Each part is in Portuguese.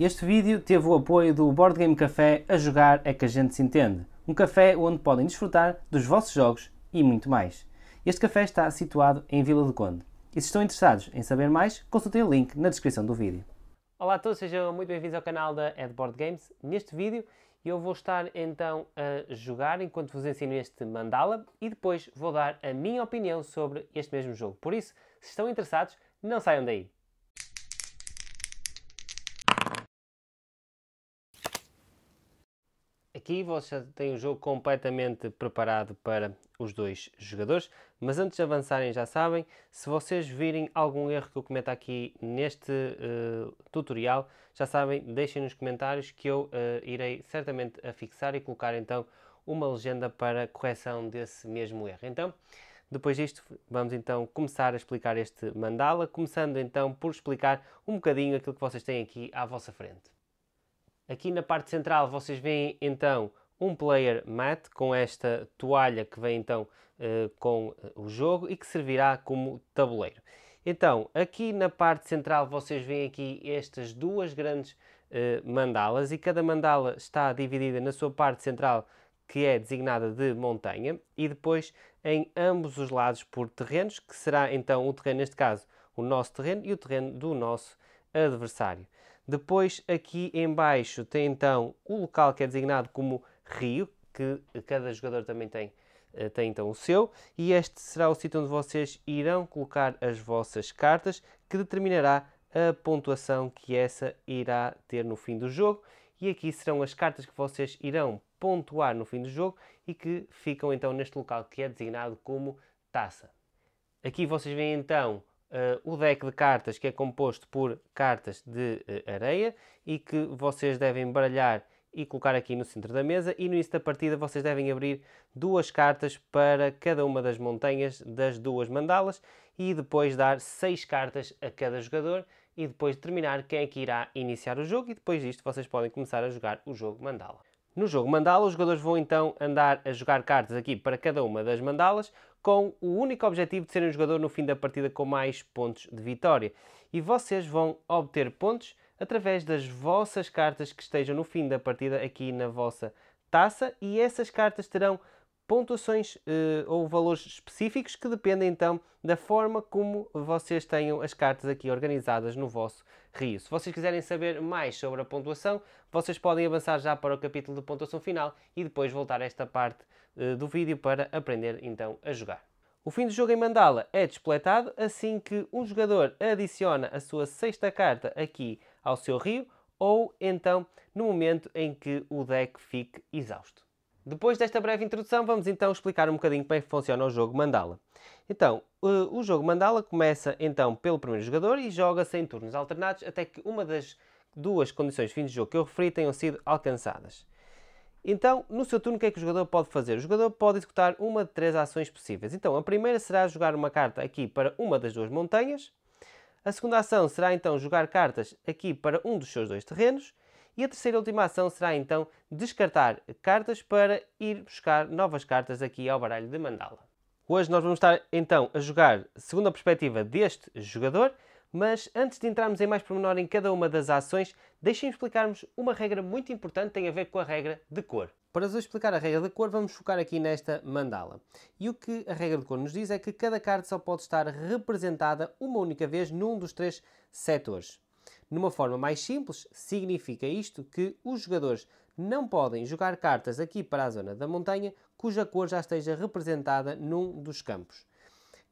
Este vídeo teve o apoio do Board Game Café A Jogar é que a gente se entende. Um café onde podem desfrutar dos vossos jogos e muito mais. Este café está situado em Vila do Conde. E se estão interessados em saber mais, consultem o link na descrição do vídeo. Olá a todos, sejam muito bem-vindos ao canal da Edboard Games. Neste vídeo eu vou estar então a jogar enquanto vos ensino este mandala e depois vou dar a minha opinião sobre este mesmo jogo. Por isso, se estão interessados, não saiam daí. Aqui você tem o jogo completamente preparado para os dois jogadores, mas antes de avançarem já sabem, se vocês virem algum erro que eu cometa aqui neste uh, tutorial, já sabem, deixem nos comentários que eu uh, irei certamente fixar e colocar então uma legenda para correção desse mesmo erro. Então, depois disto, vamos então começar a explicar este mandala, começando então por explicar um bocadinho aquilo que vocês têm aqui à vossa frente. Aqui na parte central vocês veem então um player mat com esta toalha que vem então eh, com eh, o jogo e que servirá como tabuleiro. Então, aqui na parte central vocês veem aqui estas duas grandes eh, mandalas e cada mandala está dividida na sua parte central que é designada de montanha e depois em ambos os lados por terrenos, que será então o terreno, neste caso, o nosso terreno e o terreno do nosso adversário. Depois, aqui embaixo tem então o local que é designado como rio, que cada jogador também tem, eh, tem então o seu, e este será o sítio onde vocês irão colocar as vossas cartas, que determinará a pontuação que essa irá ter no fim do jogo. E aqui serão as cartas que vocês irão pontuar no fim do jogo e que ficam então neste local que é designado como taça. Aqui vocês veem então Uh, o deck de cartas que é composto por cartas de uh, areia e que vocês devem baralhar e colocar aqui no centro da mesa e no início da partida vocês devem abrir duas cartas para cada uma das montanhas das duas mandalas e depois dar seis cartas a cada jogador e depois determinar quem é que irá iniciar o jogo e depois disto vocês podem começar a jogar o jogo mandala. No jogo mandala, os jogadores vão então andar a jogar cartas aqui para cada uma das mandalas, com o único objetivo de serem o jogador no fim da partida com mais pontos de vitória. E vocês vão obter pontos através das vossas cartas que estejam no fim da partida aqui na vossa taça e essas cartas terão pontuações eh, ou valores específicos que dependem então da forma como vocês tenham as cartas aqui organizadas no vosso Rio. Se vocês quiserem saber mais sobre a pontuação, vocês podem avançar já para o capítulo de pontuação final e depois voltar a esta parte uh, do vídeo para aprender então a jogar. O fim do jogo em Mandala é despletado assim que um jogador adiciona a sua sexta carta aqui ao seu rio ou então no momento em que o deck fique exausto. Depois desta breve introdução, vamos então explicar um bocadinho como é que funciona o jogo Mandala. Então, eh, o jogo Mandala começa então pelo primeiro jogador e joga-se em turnos alternados até que uma das duas condições de fim de jogo que eu referi tenham sido alcançadas. Então, no seu turno, o que é que o jogador pode fazer? O jogador pode executar uma de três ações possíveis. Então, a primeira será jogar uma carta aqui para uma das duas montanhas. A segunda ação será então jogar cartas aqui para um dos seus dois terrenos. E a terceira e última ação será então descartar cartas para ir buscar novas cartas aqui ao baralho de Mandala. Hoje nós vamos estar então a jogar segundo a perspectiva deste jogador, mas antes de entrarmos em mais pormenor em cada uma das ações, deixem-me explicarmos uma regra muito importante, que tem a ver com a regra de cor. Para vos explicar a regra de cor, vamos focar aqui nesta mandala. E o que a regra de cor nos diz é que cada carta só pode estar representada uma única vez num dos três setores. Numa forma mais simples, significa isto que os jogadores não podem jogar cartas aqui para a zona da montanha cuja cor já esteja representada num dos campos.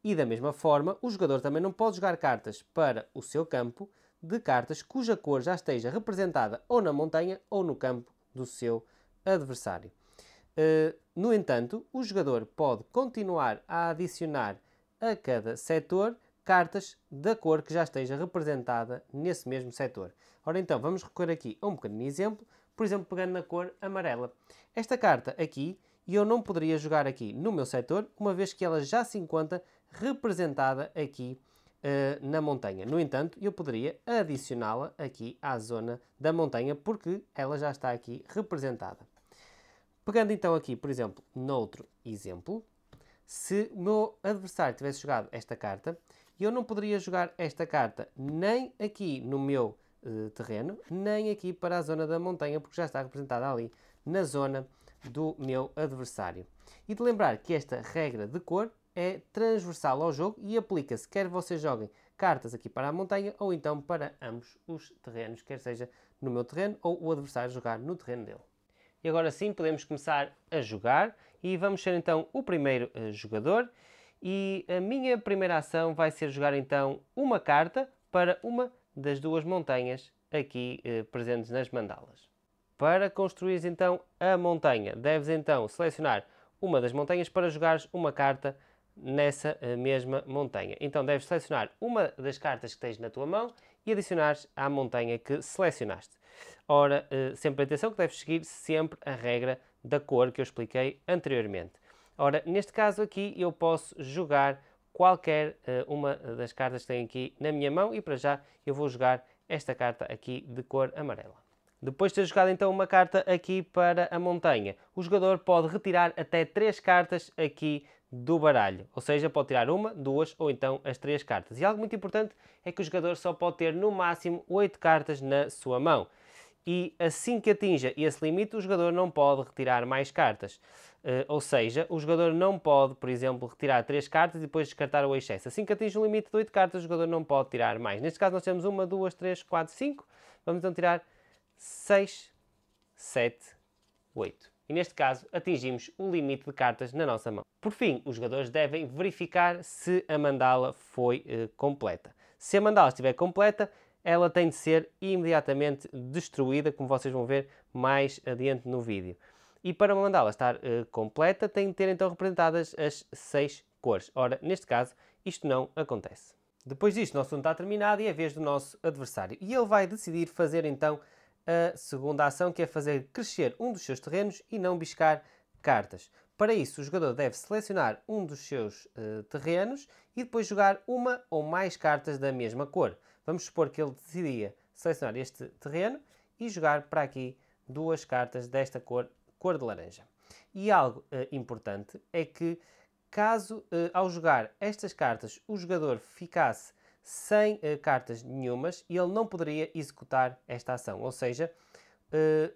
E da mesma forma, o jogador também não pode jogar cartas para o seu campo de cartas cuja cor já esteja representada ou na montanha ou no campo do seu adversário. Uh, no entanto, o jogador pode continuar a adicionar a cada setor cartas da cor que já esteja representada nesse mesmo setor. Ora então, vamos recorrer aqui a um pequeno exemplo, por exemplo, pegando na cor amarela. Esta carta aqui, eu não poderia jogar aqui no meu setor, uma vez que ela já se encontra representada aqui uh, na montanha. No entanto, eu poderia adicioná-la aqui à zona da montanha, porque ela já está aqui representada. Pegando então aqui, por exemplo, noutro exemplo, se o meu adversário tivesse jogado esta carta, e eu não poderia jogar esta carta nem aqui no meu uh, terreno, nem aqui para a zona da montanha, porque já está representada ali na zona do meu adversário. E de lembrar que esta regra de cor é transversal ao jogo e aplica-se quer vocês joguem cartas aqui para a montanha ou então para ambos os terrenos, quer seja no meu terreno ou o adversário jogar no terreno dele. E agora sim podemos começar a jogar e vamos ser então o primeiro uh, jogador e a minha primeira ação vai ser jogar então uma carta para uma das duas montanhas aqui eh, presentes nas mandalas. Para construir então a montanha, deves então selecionar uma das montanhas para jogares uma carta nessa eh, mesma montanha. Então deves selecionar uma das cartas que tens na tua mão e adicionares à montanha que selecionaste. Ora, eh, sempre atenção que deves seguir sempre a regra da cor que eu expliquei anteriormente. Ora, neste caso aqui eu posso jogar qualquer uh, uma das cartas que tenho aqui na minha mão e para já eu vou jogar esta carta aqui de cor amarela. Depois de ter jogado então uma carta aqui para a montanha, o jogador pode retirar até três cartas aqui do baralho, ou seja, pode tirar uma, duas ou então as três cartas. E algo muito importante é que o jogador só pode ter no máximo oito cartas na sua mão e assim que atinja esse limite, o jogador não pode retirar mais cartas. Uh, ou seja, o jogador não pode, por exemplo, retirar 3 cartas e depois descartar o excesso. Assim que atinge o limite de 8 cartas, o jogador não pode tirar mais. Neste caso, nós temos 1, 2, 3, 4, 5. Vamos então tirar 6, 7, 8. E neste caso, atingimos o limite de cartas na nossa mão. Por fim, os jogadores devem verificar se a mandala foi uh, completa. Se a mandala estiver completa, ela tem de ser imediatamente destruída, como vocês vão ver mais adiante no vídeo. E para uma mandala estar uh, completa, tem de ter então representadas as seis cores. Ora, neste caso, isto não acontece. Depois disto, o nosso turno está terminado e é a vez do nosso adversário. E ele vai decidir fazer então a segunda ação, que é fazer crescer um dos seus terrenos e não biscar cartas. Para isso, o jogador deve selecionar um dos seus uh, terrenos e depois jogar uma ou mais cartas da mesma cor. Vamos supor que ele decidia selecionar este terreno e jogar para aqui duas cartas desta cor, cor de laranja. E algo uh, importante é que caso uh, ao jogar estas cartas o jogador ficasse sem uh, cartas nenhumas, ele não poderia executar esta ação. Ou seja,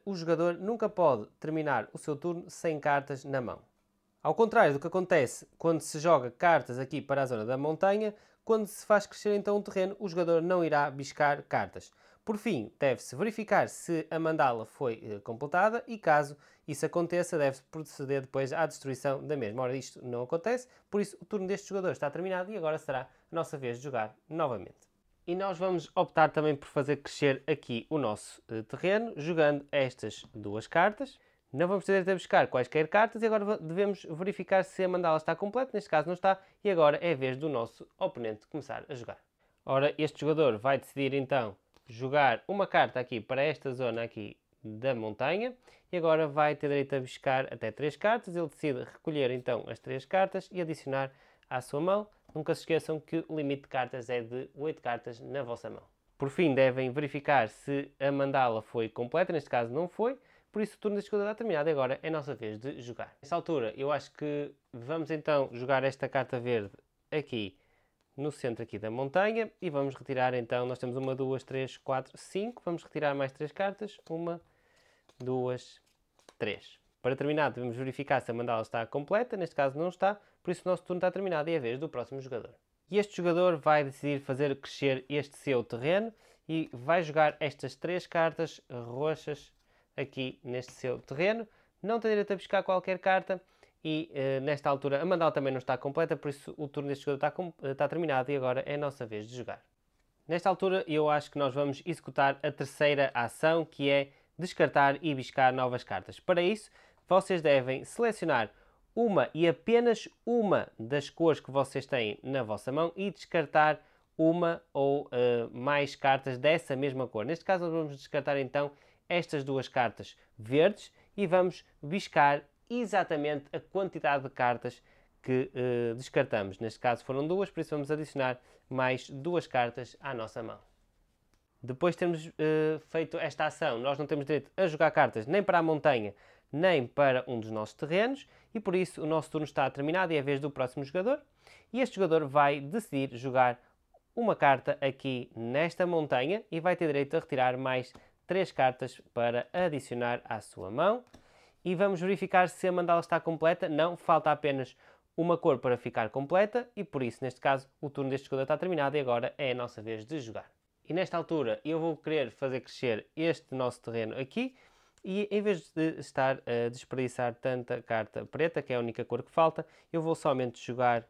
o jogador nunca pode terminar o seu turno sem cartas na mão. Ao contrário do que acontece quando se joga cartas aqui para a zona da montanha, quando se faz crescer então o terreno, o jogador não irá biscar cartas. Por fim, deve-se verificar se a mandala foi eh, completada e, caso isso aconteça, deve-se proceder depois à destruição da mesma. Ora, isto não acontece, por isso o turno deste jogador está terminado e agora será a nossa vez de jogar novamente. E nós vamos optar também por fazer crescer aqui o nosso eh, terreno, jogando estas duas cartas. Não vamos direito a buscar quaisquer cartas e agora devemos verificar se a mandala está completa, neste caso não está, e agora é a vez do nosso oponente começar a jogar. Ora, este jogador vai decidir então jogar uma carta aqui para esta zona aqui da montanha e agora vai ter direito a buscar até três cartas. Ele decide recolher então as três cartas e adicionar à sua mão. Nunca se esqueçam que o limite de cartas é de 8 cartas na vossa mão. Por fim, devem verificar se a mandala foi completa, neste caso não foi, por isso o turno da escuta está terminado. Agora é nossa vez de jogar. Nessa altura, eu acho que vamos então jogar esta carta verde aqui no centro aqui da montanha e vamos retirar então, nós temos uma, duas, três, quatro, cinco, vamos retirar mais três cartas, uma, duas, três. Para terminar, devemos verificar se a mandala está completa, neste caso não está, por isso o nosso turno está terminado e é a vez do próximo jogador. E este jogador vai decidir fazer crescer este seu terreno e vai jogar estas três cartas roxas aqui neste seu terreno. Não tem direito a buscar qualquer carta e uh, nesta altura a mandala também não está completa, por isso o turno deste jogador está, eh, está terminado e agora é a nossa vez de jogar. Nesta altura eu acho que nós vamos executar a terceira ação, que é descartar e buscar novas cartas. Para isso, vocês devem selecionar uma e apenas uma das cores que vocês têm na vossa mão e descartar uma ou uh, mais cartas dessa mesma cor. Neste caso, nós vamos descartar então estas duas cartas verdes e vamos biscar exatamente a quantidade de cartas que uh, descartamos. Neste caso foram duas, por isso vamos adicionar mais duas cartas à nossa mão. Depois de termos uh, eh, feito esta ação, nós não temos direito a jogar cartas nem para a montanha, nem para um dos nossos terrenos, e por isso o nosso turno está terminado e é a vez do próximo jogador. E este jogador vai decidir jogar uma carta aqui nesta montanha e vai ter direito a retirar mais três cartas para adicionar à sua mão. E vamos verificar se a mandala está completa. Não, falta apenas uma cor para ficar completa e por isso, neste caso, o turno deste jogador está terminado e agora é a nossa vez de jogar. E nesta altura eu vou querer fazer crescer este nosso terreno aqui e em vez de estar a desperdiçar tanta carta preta, que é a única cor que falta, eu vou somente jogar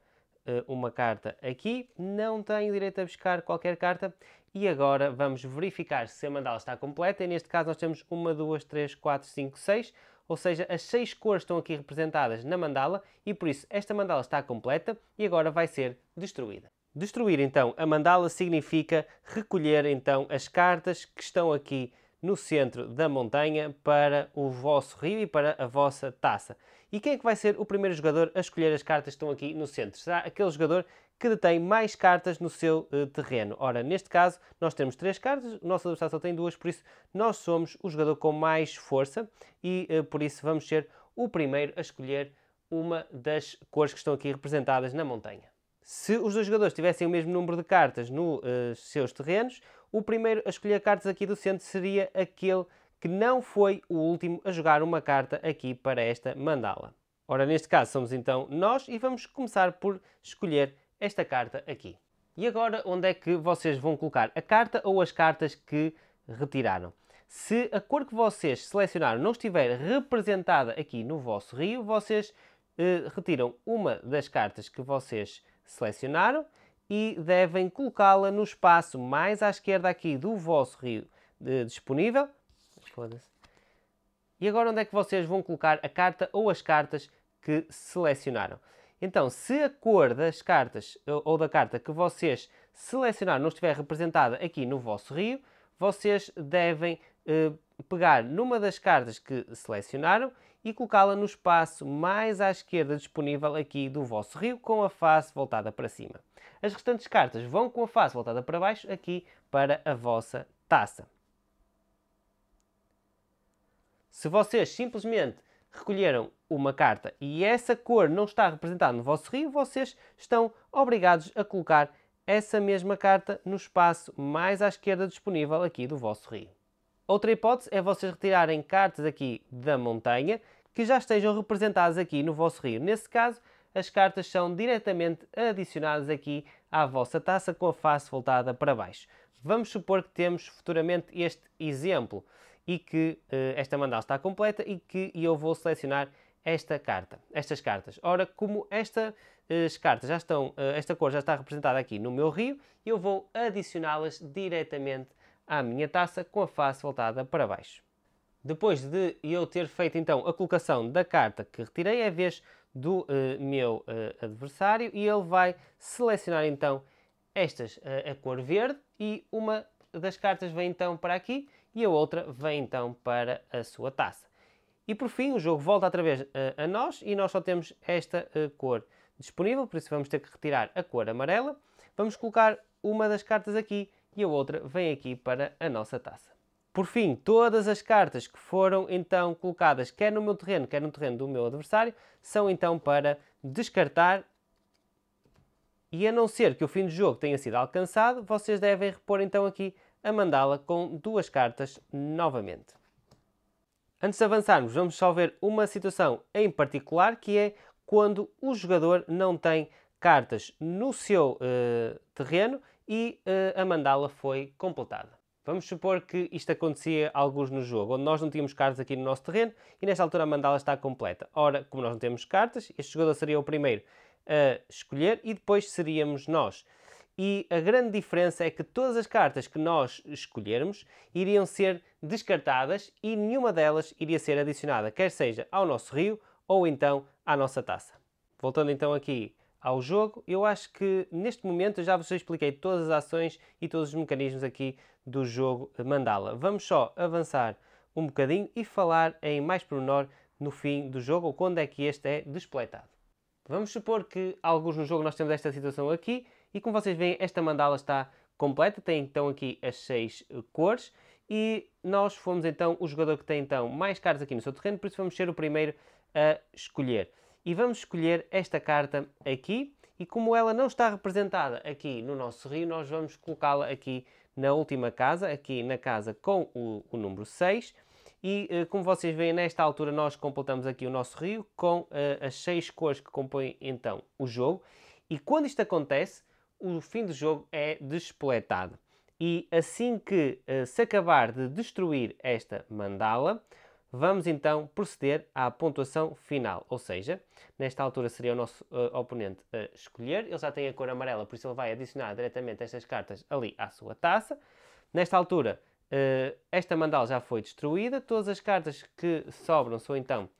eh, uma carta aqui, não tenho direito a buscar qualquer carta. E agora vamos verificar se a mandala está completa. E neste caso nós temos uma duas três quatro cinco seis Ou seja, as seis cores estão aqui representadas na mandala e por isso esta mandala está completa e agora vai ser destruída. Destruir então a mandala significa recolher então as cartas que estão aqui no centro da montanha para o vosso rio e para a vossa taça. E quem é que vai ser o primeiro jogador a escolher as cartas que estão aqui no centro? Será aquele jogador que detém mais cartas no seu uh, terreno. Ora, neste caso, nós temos três cartas, o nosso adversário só tem duas, por isso nós somos o jogador com mais força e uh, por isso vamos ser o primeiro a escolher uma das cores que estão aqui representadas na montanha. Se os dois jogadores tivessem o mesmo número de cartas nos no, uh, seus terrenos, o primeiro a escolher cartas aqui do centro seria aquele que não foi o último a jogar uma carta aqui para esta mandala. Ora, neste caso somos então nós e vamos começar por escolher esta carta aqui. E agora, onde é que vocês vão colocar a carta ou as cartas que retiraram? Se a cor que vocês selecionaram não estiver representada aqui no vosso rio, vocês eh, retiram uma das cartas que vocês selecionaram e devem colocá-la no espaço mais à esquerda aqui do vosso rio eh, disponível Foda-se. E agora onde é que vocês vão colocar a carta ou as cartas que selecionaram? Então, se a cor das cartas ou da carta que vocês selecionaram não estiver representada aqui no vosso rio, vocês devem eh, pegar numa das cartas que selecionaram e colocá-la no espaço mais à esquerda disponível aqui do vosso rio, com a face voltada para cima. As restantes cartas vão com a face voltada para baixo aqui para a vossa taça. Se vocês simplesmente recolheram uma carta e essa cor não está representada no vosso rio, vocês estão obrigados a colocar essa mesma carta no espaço mais à esquerda disponível aqui do vosso rio. Outra hipótese é vocês retirarem cartas aqui da montanha que já estejam representadas aqui no vosso rio. Nesse caso, as cartas são diretamente adicionadas aqui à vossa taça com a face voltada para baixo. Vamos supor que temos futuramente este exemplo e que uh, esta mandala está completa e que eu vou selecionar esta carta, estas cartas. Ora, como estas eh, uh, cartas já estão, uh, esta cor já está representada aqui no meu rio, eu vou adicioná-las diretamente à minha taça com a face voltada para baixo. Depois de eu ter feito então a colocação da carta que retirei, é a vez do meu adversário e ele vai selecionar então estas a cor verde e uma das cartas vem então para aqui e a outra vem então para a sua taça. E por fim, o jogo volta outra vez eh, a nós e nós só temos esta eh, cor disponível, por isso vamos ter que retirar a cor amarela. Vamos colocar uma das cartas aqui e a outra vem aqui para a nossa taça. Por fim, todas as cartas que foram então colocadas, quer no meu terreno, quer no terreno do meu adversário, são então para descartar. E a não ser que o fim do jogo tenha sido alcançado, vocês devem repor então aqui a mandá-la com duas cartas novamente. Antes de avançarmos, vamos só ver uma situação em particular que é quando o jogador não tem cartas no seu uh, terreno e uh, a mandala foi completada. Vamos supor que isto acontecia alguns no jogo, onde nós não tínhamos cartas aqui no nosso terreno e nesta altura a mandala está completa. Ora, como nós não temos cartas, este jogador seria o primeiro a escolher e depois seríamos nós e a grande diferença é que todas as cartas que nós escolhermos iriam ser descartadas e nenhuma delas iria ser adicionada, quer seja ao nosso rio ou então à nossa taça. Voltando então aqui ao jogo, eu acho que neste momento já vos expliquei todas as ações e todos os mecanismos aqui do jogo Mandala. Vamos só avançar um bocadinho e falar em mais pormenor no fim do jogo ou quando é que este é despletado. Vamos supor que alguns no jogo nós temos esta situação aqui e como vocês veem, esta mandala está completa, tem então aqui as seis eh, cores e nós fomos então o jogador que tem então mais cartas aqui no seu terreno, por isso vamos ser o primeiro a escolher. E vamos escolher esta carta aqui e como ela não está representada aqui no nosso rio, nós vamos colocá-la aqui na última casa, aqui na casa com o, o número 6. E eh, como vocês veem, nesta altura nós completamos aqui o nosso rio com uh, as seis cores que compõem então o jogo. E quando isto acontece, o fim do jogo é despoletado. E assim que uh, se acabar de destruir esta mandala, vamos então proceder à pontuação final. Ou seja, nesta altura seria o nosso uh, oponente a escolher. Ele já tem a cor amarela, por isso ele vai adicionar diretamente estas cartas ali à sua taça. Nesta altura, uh, esta mandala já foi destruída. Todas as cartas que sobram são então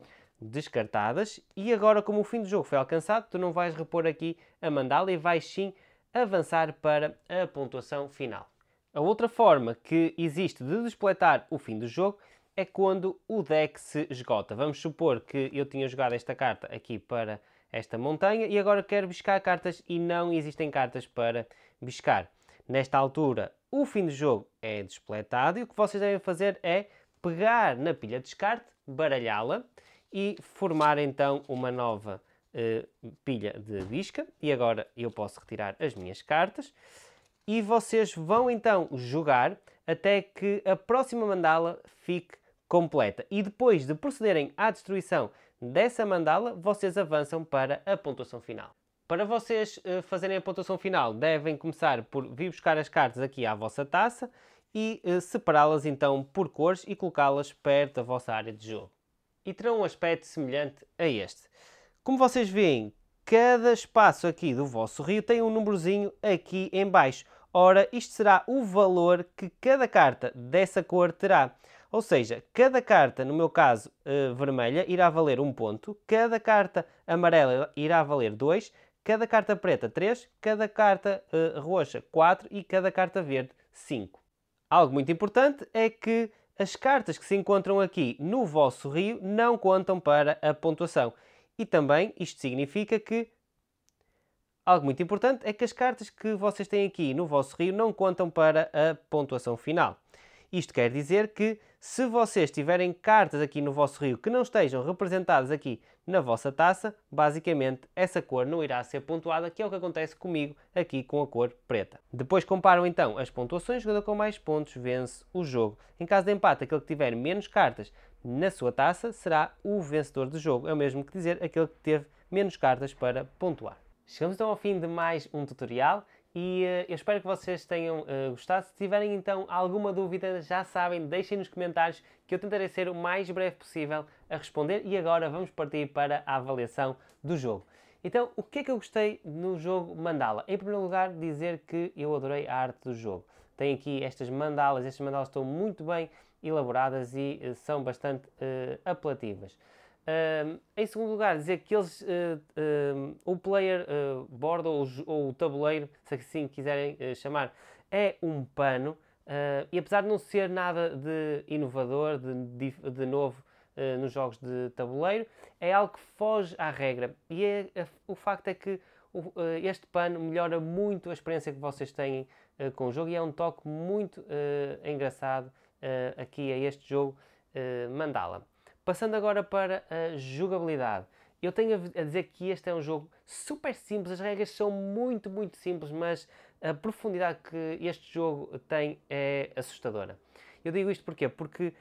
descartadas. E agora, como o fim do jogo foi alcançado, tu não vais repor aqui a mandala e vais sim avançar para a pontuação final. A outra forma que existe de despletar o fim do jogo é quando o deck se esgota. Vamos supor que eu tinha jogado esta carta aqui para esta montanha e agora quero buscar cartas e não existem cartas para buscar. Nesta altura, o fim do jogo é despletado e o que vocês devem fazer é pegar na pilha de descarte, baralhá-la e formar então uma nova eh, pilha de bisca e agora eu posso retirar as minhas cartas e vocês vão então jogar até que a próxima mandala fique completa. E depois de procederem à destruição dessa mandala, vocês avançam para a pontuação final. Para vocês uh, fazerem a pontuação final, devem começar por vir buscar as cartas aqui à vossa taça e uh, separá-las então por cores e colocá-las perto da vossa área de jogo. E terão um aspecto semelhante a este. Como vocês veem, cada espaço aqui do vosso rio tem um númerozinho aqui em baixo. Ora, isto será o valor que cada carta dessa cor terá. Ou seja, cada carta, no meu caso eh, vermelha, irá valer 1 um ponto, cada carta amarela irá valer 2, cada carta preta 3, cada carta eh, roxa 4 e cada carta verde 5. Algo muito importante é que as cartas que se encontram aqui no vosso rio não contam para a pontuação. E também isto significa que algo muito importante é que as cartas que vocês têm aqui no vosso rio não contam para a pontuação final. Isto quer dizer que se vocês tiverem cartas aqui no vosso rio que não estejam representadas aqui na vossa taça, basicamente essa cor não irá ser pontuada, que é o que acontece comigo aqui com a cor preta. Depois comparam então as pontuações, o jogador com mais pontos vence o jogo. Em caso de empate, aquele que tiver menos cartas na sua taça será o vencedor do jogo, é o mesmo que dizer aquele que teve menos cartas para pontuar. Chegamos então ao fim de mais um tutorial e uh, eu espero que vocês tenham uh, gostado. Se tiverem então alguma dúvida, já sabem, deixem nos comentários que eu tentarei ser o mais breve possível a responder. E agora vamos partir para a avaliação do jogo. Então, o que é que eu gostei no jogo Mandala? Em primeiro lugar, dizer que eu adorei a arte do jogo. Tem aqui estas mandalas, estas mandalas estão muito bem elaboradas e uh, são bastante eh, apelativas. em segundo lugar, dizer que eles, eh, o player board ou, ou, o tabuleiro, se assim quiserem chamar, é um pano e apesar de não ser nada de inovador, de, de, de novo nos jogos de tabuleiro, é algo que foge à regra. E é, é, o facto é que o, este pano melhora muito a experiência que vocês têm uh, com o jogo e é um toque muito uh, engraçado uh, aqui a este jogo uh, eh, Mandala. Passando agora para a jogabilidade. Eu tenho a dizer que este é um jogo super simples, as regras são muito, muito simples, mas a profundidade que este jogo tem é assustadora. Eu digo isto porquê? Porque, uh,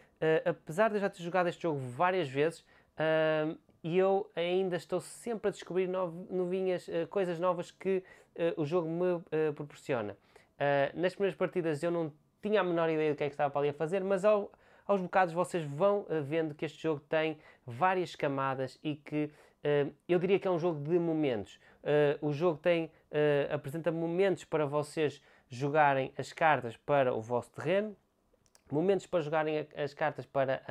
apesar de eu já ter jogado este jogo várias vezes, ehm, e eu ainda estou sempre a descobrir novinhas, uh, coisas novas que uh, o jogo me uh, proporciona. nas primeiras partidas eu não tinha a menor ideia do que é que estava para ali a fazer, mas ao, aos bocados vocês vão eh, vendo que este jogo tem várias camadas e que uh, eu diria que é um jogo de momentos. Uh, o jogo tem uh, apresenta momentos para vocês jogarem as cartas para o vosso terreno, momentos para jogarem as cartas para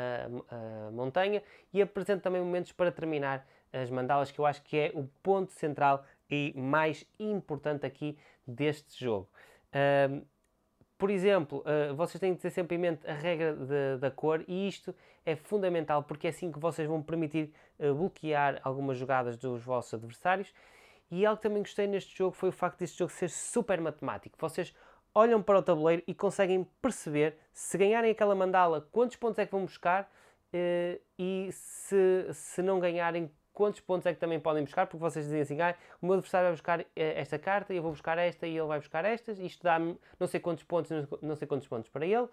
a, a montanha e apresenta também momentos para terminar as mandalas, que eu acho que é o ponto central e mais importante aqui deste jogo. Uh, por exemplo, uh, vocês têm de ter sempre em mente a regra de, da cor e isto é fundamental porque é assim que vocês vão permitir uh, bloquear algumas jogadas dos vossos adversários. E algo que também gostei neste jogo foi o facto deste jogo ser super matemático. Vocês olham para o tabuleiro e conseguem perceber se ganharem aquela mandala quantos pontos é que vão buscar uh, e se, se não ganharem quantos pontos é que também podem buscar, porque vocês dizem assim, ah, o meu adversário vai buscar eh, esta carta, eu vou buscar esta e ele vai buscar estas, isto dá-me não sei quantos pontos, não sei quantos pontos para ele.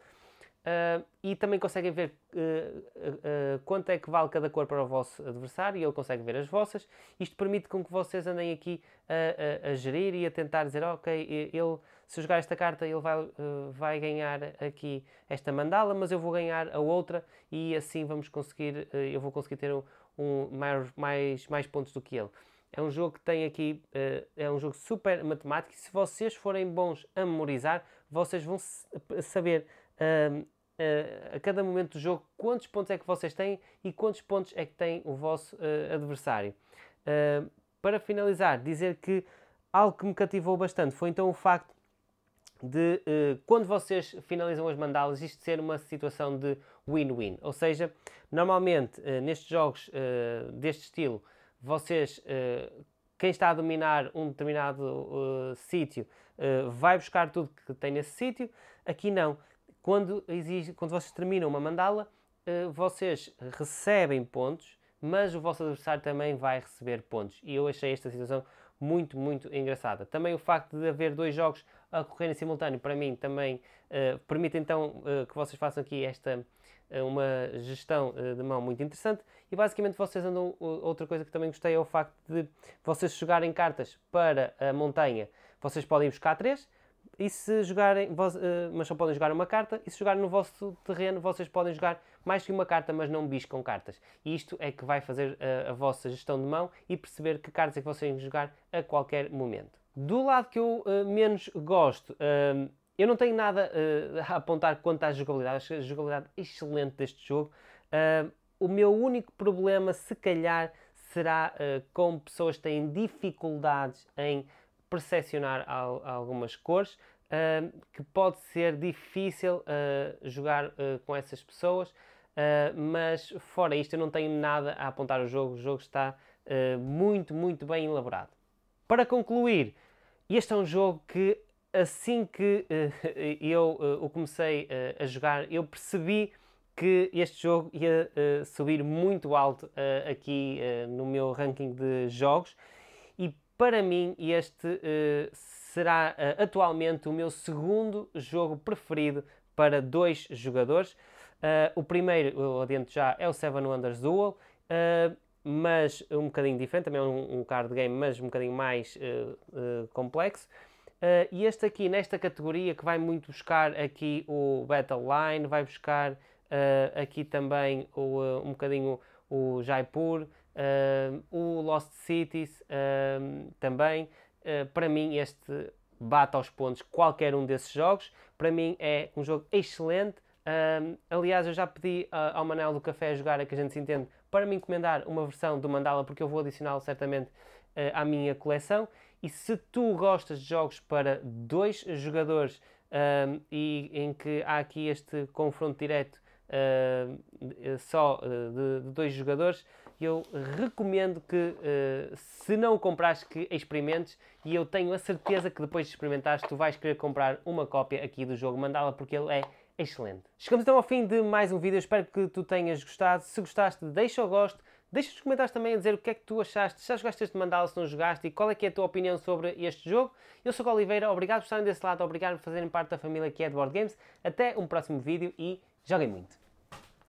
Uh, e também conseguem ver uh, uh, quanto é que vale cada cor para o vosso adversário e ele consegue ver as vossas. Isto permite com que vocês andem aqui a, a, a gerir e a tentar dizer, ok, ele, se eu jogar esta carta ele vai, vai ganhar aqui esta mandala, mas eu vou ganhar a outra e assim vamos conseguir, eu vou conseguir ter um, um, mais, mais, mais pontos do que ele. É um jogo que tem aqui, uh, é um jogo super matemático se vocês forem bons a memorizar, vocês vão eh, saber uh, uh, a cada momento do jogo quantos pontos é que vocês têm e quantos pontos é que tem o vosso adversário. Ehm, para finalizar, dizer que algo que me cativou bastante foi então o facto de quando vocês finalizam as mandalas, isto ser uma situação de win-win. Ou seja, normalmente eh, nestes jogos eh, deste estilo, vocês, eh, quem está a dominar um determinado sítio, vai buscar tudo que tem nesse sítio. Aqui não. Quando, exige, quando vocês terminam uma mandala, vocês recebem pontos, mas o vosso adversário também vai receber pontos. E eu achei esta situação muito, muito engraçada. Também o facto de haver dois jogos a correr em simultâneo, para mim, também uh, permite então uh, que vocês façam aqui esta eh, uma gestão eh, de mão muito interessante e basicamente vocês andam. Outra coisa que também gostei é o facto de vocês jogarem cartas para a montanha, vocês podem buscar três, e se jogarem, eh, mas só podem jogar uma carta, e se jogarem no vosso terreno, vocês podem jogar mais que uma carta, mas não biscam cartas. E isto é que vai fazer a, a vossa gestão de mão e perceber que cartas é que vocês têm que jogar a qualquer momento. Do lado que eu uh, menos gosto, uh, eu não tenho nada uh, a apontar quanto à jogabilidade, acho a jogabilidade excelente deste jogo. Uh, o meu único problema, se calhar, será uh, com pessoas que têm dificuldades em percepcionar al algumas cores, que pode ser difícil jogar com essas pessoas. mas fora isto, eu não tenho nada a apontar o jogo. O jogo está muito, muito bem elaborado. Para concluir, este é um jogo que assim que uh, eu uh, o comecei uh, a jogar, eu percebi que este jogo ia subir muito alto aqui no meu ranking de jogos e para mim este será atualmente o meu segundo jogo preferido para dois jogadores. o primeiro, eu adianto já, é o Seven Wonders Duel, mas um bocadinho diferente, também é um, um card game, mas um bocadinho mais complexo. Uh, e este aqui, nesta categoria, que vai muito buscar aqui o line vai buscar uh, aqui também o, uh, um bocadinho o Jaipur, o Lost Cities também. para mim, este bate aos pontos qualquer um desses jogos. Para mim, é um jogo excelente um, aliás, eu já pedi uh, ao Manel do Café a Jogar, a que a gente se entende, para me encomendar uma versão do Mandala, porque eu vou adicioná-lo certamente uh, à minha coleção. E se tu gostas de jogos para dois jogadores um, e em que há aqui este confronto direto uh, só de, de, dois jogadores, eu recomendo que, se não o comprares, que experimentes. E eu tenho a certeza que depois de experimentares, tu vais querer comprar uma cópia aqui do jogo Mandala, porque ele é excelente. Chegamos então ao fim de mais um vídeo, espero que tu tenhas gostado. Se gostaste, deixa o gosto. Deixa nos comentários também a dizer o que é que tu achaste, se já jogaste este mandala, se não jogaste e qual é que é a tua opinião sobre este jogo. Eu sou o Oliveira, obrigado por estarem desse lado, obrigado por fazerem parte da família que é de Games. Até um próximo vídeo e joguem muito!